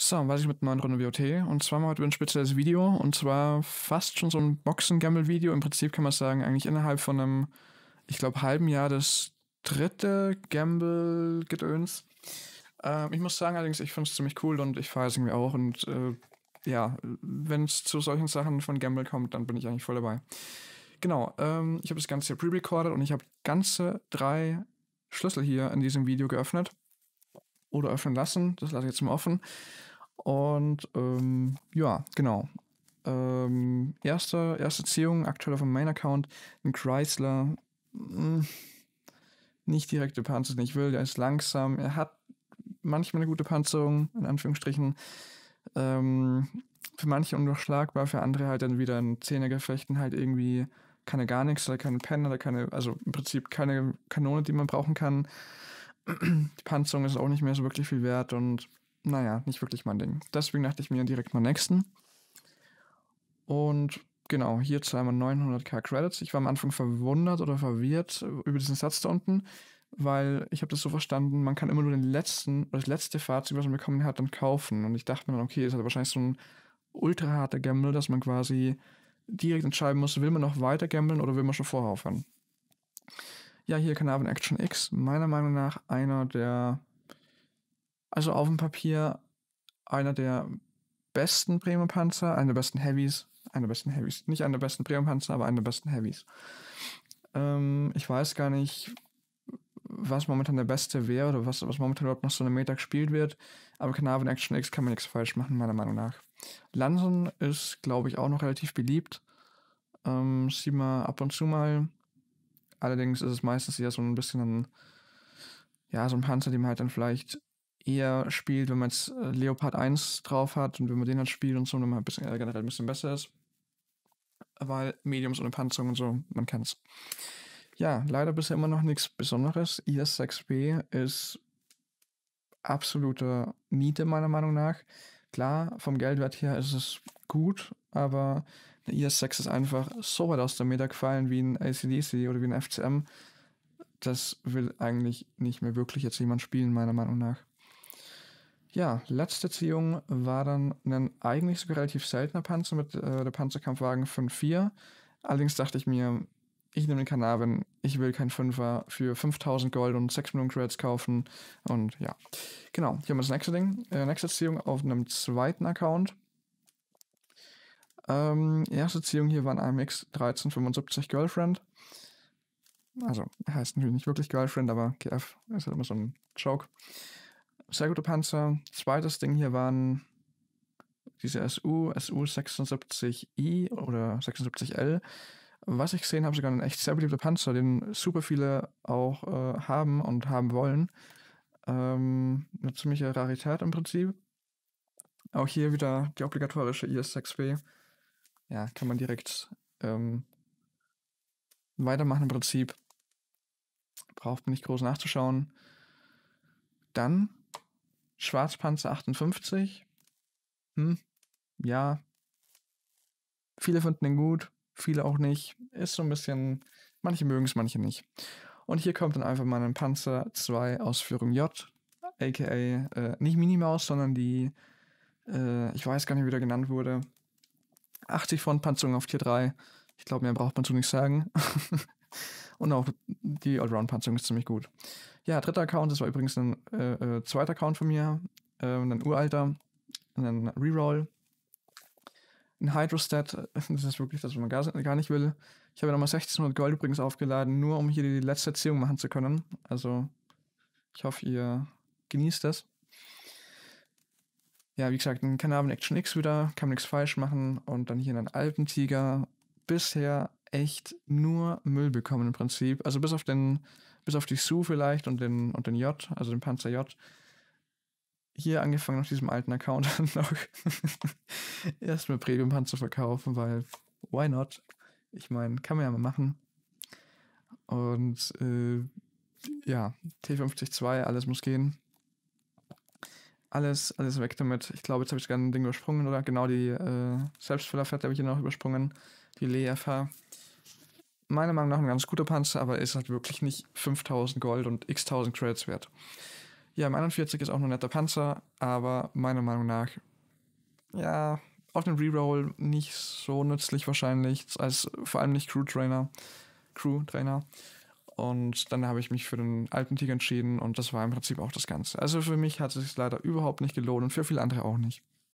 So, was ich mit der neuen Runde BOT. Und zwar mal heute ein spezielles Video. Und zwar fast schon so ein Boxen-Gamble-Video. Im Prinzip kann man sagen, eigentlich innerhalb von einem, ich glaube, halben Jahr das dritte Gamble-Gedöns. Ähm, ich muss sagen allerdings, ich finde es ziemlich cool und ich fahre es irgendwie auch. Und äh, ja, wenn es zu solchen Sachen von Gamble kommt, dann bin ich eigentlich voll dabei. Genau, ähm, ich habe das Ganze hier pre-recorded und ich habe ganze drei Schlüssel hier in diesem Video geöffnet. Oder öffnen lassen, das lasse ich jetzt mal offen. Und ähm, ja, genau. Ähm, erste, erste Ziehung, aktuell auf meinem account ein Chrysler. Mh, hm, nicht direkte Panzer, den ich will. Der ist langsam. Er hat manchmal eine gute Panzerung, in Anführungsstrichen. Ähm, für manche undurchschlagbar, für andere halt dann wieder in Zähnegefechten halt irgendwie keine gar nichts, oder keine Pen, oder keine, also im Prinzip keine Kanone, die man brauchen kann. Die Panzerung ist auch nicht mehr so wirklich viel wert und naja, nicht wirklich mein Ding. Deswegen dachte ich mir direkt mal nächsten. Und genau, hier zweimal 900k Credits. Ich war am Anfang verwundert oder verwirrt über diesen Satz da unten, weil ich habe das so verstanden, man kann immer nur den letzten oder das letzte Fahrzeug, was man bekommen hat, dann kaufen. Und ich dachte mir dann, okay, ist halt wahrscheinlich so ein ultra harter Gamble, dass man quasi direkt entscheiden muss, will man noch weiter gamblen oder will man schon vorher aufhören. Ja, hier Carnarvon Action X, meiner Meinung nach einer der also auf dem Papier einer der besten Premium Panzer, einer der besten Heavies, einer der besten Heavies. Nicht einer der besten Premium Panzer, aber einer der besten Heavies. Ähm, ich weiß gar nicht, was momentan der beste wäre oder was, was momentan überhaupt noch so eine Meta gespielt wird. Aber Kanaven Action X kann man nichts falsch machen, meiner Meinung nach. Lansen ist, glaube ich, auch noch relativ beliebt. Ähm, sieht man ab und zu mal. Allerdings ist es meistens eher so ein bisschen ein, ja, so ein Panzer, den man halt dann vielleicht eher spielt, wenn man jetzt äh, Leopard 1 drauf hat und wenn man den halt spielt und so, dann mal ein bisschen äh, generell ein bisschen besser ist. Weil Mediums ohne Panzerung und so, man kennt's. Ja, leider bisher immer noch nichts Besonderes. IS-6B ist absolute Niete meiner Meinung nach. Klar, vom Geldwert her ist es gut, aber der IS-6 ist einfach so weit aus der Meter gefallen wie ein ACDC oder wie ein FCM. Das will eigentlich nicht mehr wirklich jetzt jemand spielen, meiner Meinung nach. Ja, letzte Ziehung war dann ein eigentlich sogar relativ seltener Panzer mit äh, der Panzerkampfwagen 5-4. Allerdings dachte ich mir, ich nehme den Kanavin, ich will keinen Fünfer für 5000 Gold und 6 Millionen Credits kaufen. Und ja, genau, hier haben wir das nächste Ding. Äh, nächste Ziehung auf einem zweiten Account. Ähm, erste Ziehung hier war ein AMX 1375 Girlfriend. Also heißt natürlich nicht wirklich Girlfriend, aber GF ist halt immer so ein Joke sehr gute Panzer. Zweites Ding hier waren diese SU, SU 76i oder 76L. Was ich gesehen habe, sogar ein echt sehr beliebter Panzer, den super viele auch äh, haben und haben wollen. Ähm, eine ziemliche Rarität im Prinzip. Auch hier wieder die obligatorische IS-6B. Ja, kann man direkt ähm, weitermachen im Prinzip. Braucht man nicht groß nachzuschauen. Dann Schwarzpanzer 58. Hm, ja. Viele finden den gut, viele auch nicht. Ist so ein bisschen, manche mögen es, manche nicht. Und hier kommt dann einfach mal ein Panzer 2 Ausführung J, aka äh, nicht Minimaus, sondern die, äh, ich weiß gar nicht, wie der genannt wurde. 80 Front Panzerung auf Tier 3. Ich glaube, mehr braucht man zu nichts sagen. Und auch die Allround-Panzerung ist ziemlich gut. Ja, dritter Account, das war übrigens ein äh, äh zweiter Account von mir, äh, ein uralter, ein Reroll, ein Hydrostat, das ist wirklich das, was man gar, gar nicht will. Ich habe nochmal 1600 Gold übrigens aufgeladen, nur um hier die letzte Erziehung machen zu können. Also, ich hoffe, ihr genießt das. Ja, wie gesagt, ein Cannabin Action X wieder, kann man nichts falsch machen. Und dann hier einen Alpentiger. Bisher echt nur Müll bekommen im Prinzip. Also bis auf den bis auf die Su vielleicht und den, und den J, also den Panzer J, hier angefangen auf diesem alten Account noch erstmal Premium-Panzer verkaufen, weil why not? Ich meine, kann man ja mal machen. Und äh, ja, T50-2, alles muss gehen. Alles, alles weg damit. Ich glaube, jetzt habe ich sogar ein Ding übersprungen, oder? Genau, die äh, Selbstfüllerfett habe ich hier noch übersprungen. Die Lee-FH meiner Meinung nach ein ganz guter Panzer, aber ist halt wirklich nicht 5000 Gold und x 1000 Credits wert. Ja, im 41 ist auch ein netter Panzer, aber meiner Meinung nach, ja, auf dem Reroll nicht so nützlich wahrscheinlich, als vor allem nicht Crew Trainer. Crew Trainer. Und dann habe ich mich für den alten Tiger entschieden und das war im Prinzip auch das Ganze. Also für mich hat es sich leider überhaupt nicht gelohnt und für viele andere auch nicht.